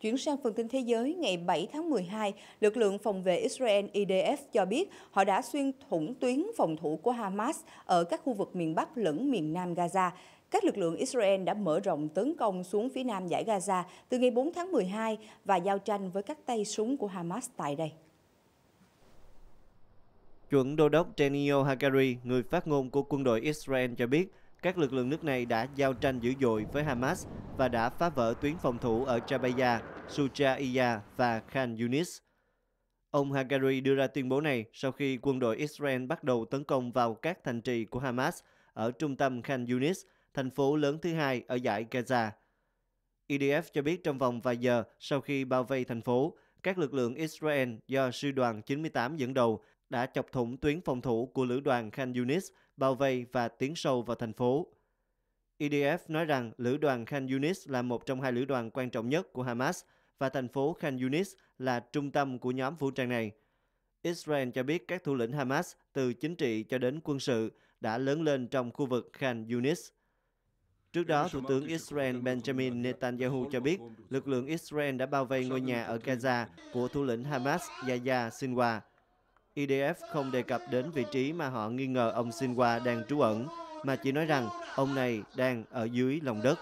Chuyển sang phần tin thế giới, ngày 7 tháng 12, lực lượng phòng vệ Israel IDF cho biết họ đã xuyên thủng tuyến phòng thủ của Hamas ở các khu vực miền Bắc lẫn miền Nam Gaza. Các lực lượng Israel đã mở rộng tấn công xuống phía nam giải Gaza từ ngày 4 tháng 12 và giao tranh với các tay súng của Hamas tại đây. Chuẩn đô đốc Daniel Hagari, người phát ngôn của quân đội Israel cho biết, các lực lượng nước này đã giao tranh dữ dội với Hamas và đã phá vỡ tuyến phòng thủ ở Jabaya, Sujaiya và Khan Yunis. Ông Hagari đưa ra tuyên bố này sau khi quân đội Israel bắt đầu tấn công vào các thành trì của Hamas ở trung tâm Khan Yunis, thành phố lớn thứ hai ở giải Gaza. IDF e cho biết trong vòng vài giờ sau khi bao vây thành phố, các lực lượng Israel do sư đoàn 98 dẫn đầu đã chọc thủng tuyến phòng thủ của lữ đoàn Khan Yunis, bao vây và tiến sâu vào thành phố. IDF e nói rằng lữ đoàn Khan Yunis là một trong hai lữ đoàn quan trọng nhất của Hamas và thành phố Khan Yunis là trung tâm của nhóm vũ trang này. Israel cho biết các thủ lĩnh Hamas từ chính trị cho đến quân sự đã lớn lên trong khu vực Khan Yunis. Trước đó, Thủ tướng Israel Benjamin Netanyahu cho biết lực lượng Israel đã bao vây ngôi nhà ở Gaza của thủ lĩnh Hamas Yahya Sinwar. IDF không đề cập đến vị trí mà họ nghi ngờ ông Sinwa đang trú ẩn, mà chỉ nói rằng ông này đang ở dưới lòng đất.